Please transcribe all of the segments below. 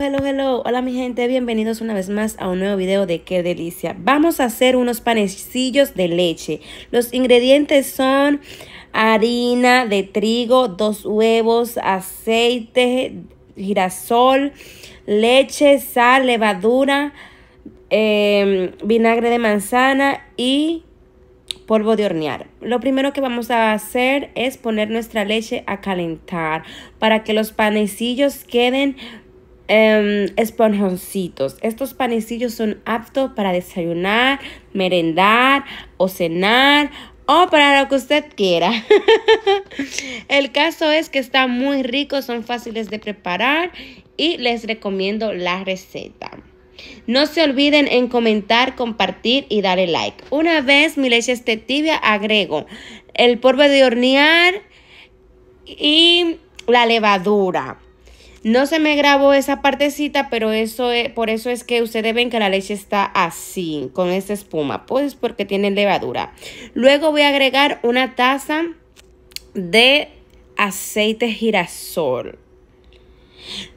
Hello, hello, hola mi gente, bienvenidos una vez más a un nuevo video de Qué Delicia. Vamos a hacer unos panecillos de leche. Los ingredientes son harina de trigo, dos huevos, aceite, girasol, leche, sal, levadura, em, vinagre de manzana y polvo de hornear. Lo primero que vamos a hacer es poner nuestra leche a calentar para que los panecillos queden Em, esponjoncitos. Estos panecillos son aptos para desayunar, merendar o cenar o para lo que usted quiera. El caso es que están muy ricos, son fáciles de preparar y les recomiendo la receta. No se olviden en comentar, compartir y darle like. Una vez mi leche esté tibia, agrego el polvo de hornear y la levadura. No se me grabó esa partecita, pero eso es, por eso es que ustedes ven que la leche está así, con esta espuma, pues porque tiene levadura. Luego voy a agregar una taza de aceite girasol.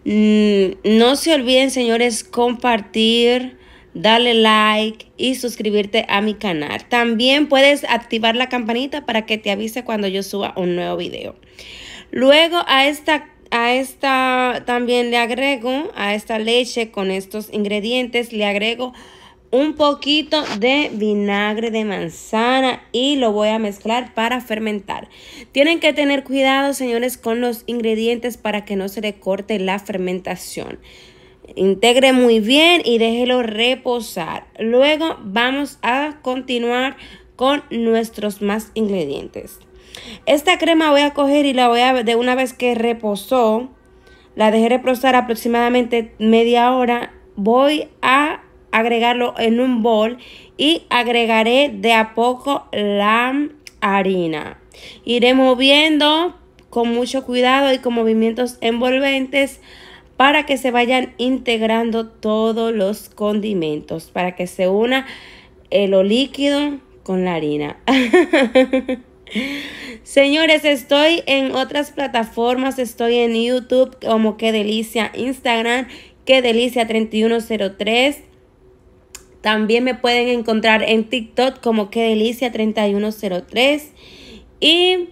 Mm, no se olviden, señores, compartir, darle like y suscribirte a mi canal. También puedes activar la campanita para que te avise cuando yo suba un nuevo video. Luego a esta a esta también le agrego, a esta leche con estos ingredientes, le agrego un poquito de vinagre de manzana y lo voy a mezclar para fermentar. Tienen que tener cuidado, señores, con los ingredientes para que no se le corte la fermentación. Integre muy bien y déjelo reposar. Luego vamos a continuar con nuestros más ingredientes. Esta crema voy a coger y la voy a, de una vez que reposó, la dejé reposar aproximadamente media hora, voy a agregarlo en un bol y agregaré de a poco la harina. Iré moviendo con mucho cuidado y con movimientos envolventes para que se vayan integrando todos los condimentos, para que se una lo líquido con la harina. Señores, estoy en otras plataformas, estoy en YouTube como Qué Delicia, Instagram, Qué Delicia 3103. También me pueden encontrar en TikTok como Qué Delicia 3103. Y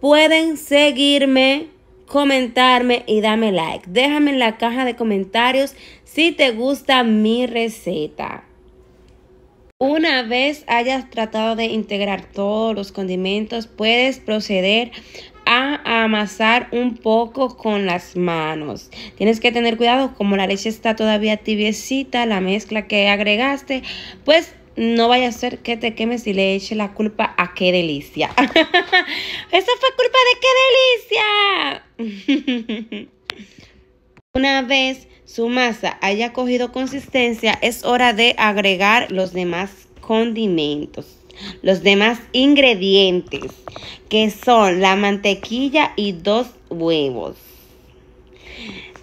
pueden seguirme, comentarme y dame like. Déjame en la caja de comentarios si te gusta mi receta. Una vez hayas tratado de integrar todos los condimentos, puedes proceder a amasar un poco con las manos. Tienes que tener cuidado, como la leche está todavía tibiecita, la mezcla que agregaste, pues no vaya a ser que te quemes y le eche la culpa a qué delicia. Esa fue culpa de qué delicia. Una vez su masa haya cogido consistencia, es hora de agregar los demás condimentos, los demás ingredientes, que son la mantequilla y dos huevos.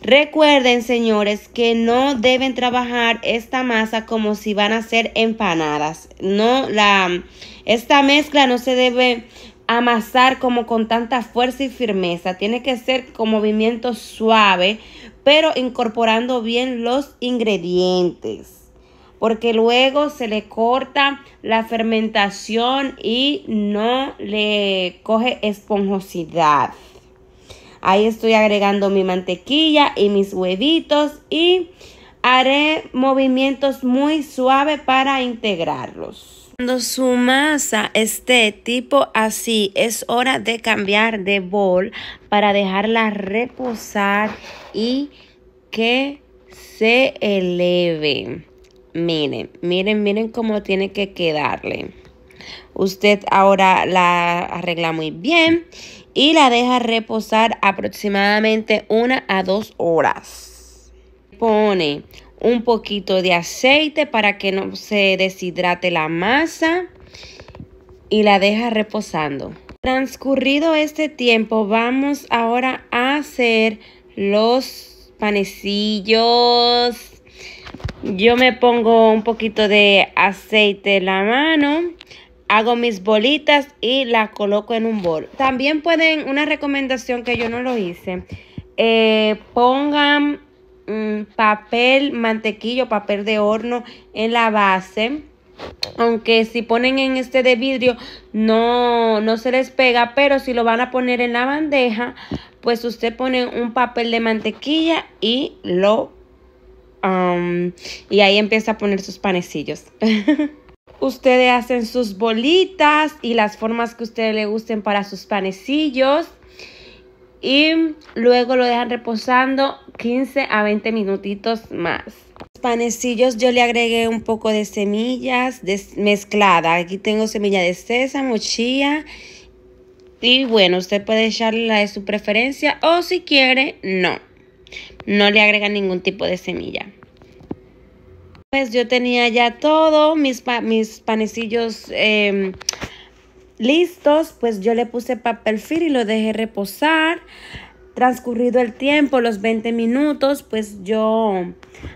Recuerden, señores, que no deben trabajar esta masa como si van a ser empanadas. No la esta mezcla no se debe amasar como con tanta fuerza y firmeza, tiene que ser con movimiento suave pero incorporando bien los ingredientes, porque luego se le corta la fermentación y no le coge esponjosidad. Ahí estoy agregando mi mantequilla y mis huevitos y haré movimientos muy suaves para integrarlos. Cuando su masa esté tipo así, es hora de cambiar de bol para dejarla reposar y que se eleve. Miren, miren, miren cómo tiene que quedarle. Usted ahora la arregla muy bien y la deja reposar aproximadamente una a dos horas. Pone un poquito de aceite para que no se deshidrate la masa y la deja reposando. Transcurrido este tiempo, vamos ahora a hacer los panecillos. Yo me pongo un poquito de aceite en la mano, hago mis bolitas y las coloco en un bol. También pueden, una recomendación que yo no lo hice, eh, pongan Mm, papel mantequillo, papel de horno en la base. Aunque si ponen en este de vidrio no, no se les pega, pero si lo van a poner en la bandeja, pues usted pone un papel de mantequilla y lo... Um, y ahí empieza a poner sus panecillos. ustedes hacen sus bolitas y las formas que a ustedes le gusten para sus panecillos y luego lo dejan reposando 15 a 20 minutitos más. Panecillos yo le agregué un poco de semillas mezclada. Aquí tengo semilla de sésamo, chía y bueno, usted puede echarle la de su preferencia o si quiere, no. No le agrega ningún tipo de semilla. Pues yo tenía ya todo, mis, mis panecillos em, listos, pues yo le puse papel film y lo dejé reposar. Transcurrido el tiempo, los 20 minutos, pues yo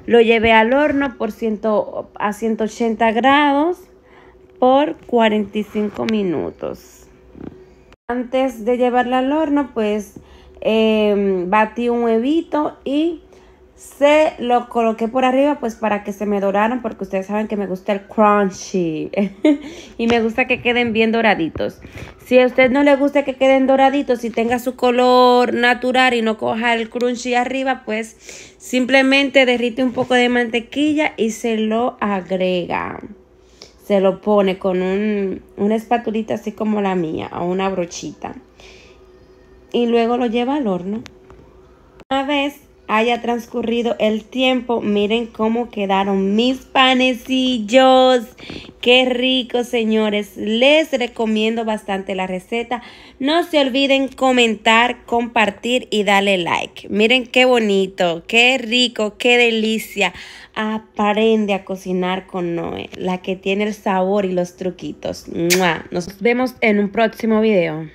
lo llevé al horno por ciento, a 180 grados por 45 minutos. Antes de llevarlo al horno, pues em, batí un huevito y se lo coloqué por arriba pues para que se me doraran porque ustedes saben que me gusta el crunchy. y me gusta que queden bien doraditos. Si a usted no le gusta que queden doraditos y tenga su color natural y no coja el crunchy arriba, pues simplemente derrite un poco de mantequilla y se lo agrega. Se lo pone con un, una espatulita así como la mía o una brochita. Y luego lo lleva al horno. Una vez haya transcurrido el tiempo, miren cómo quedaron mis panecillos. Qué rico, señores. Les recomiendo bastante la receta. No se olviden comentar, compartir y darle like. Miren qué bonito, qué rico, qué delicia. Aprende a cocinar con Noé, la que tiene el sabor y los truquitos. Nos vemos en un próximo video.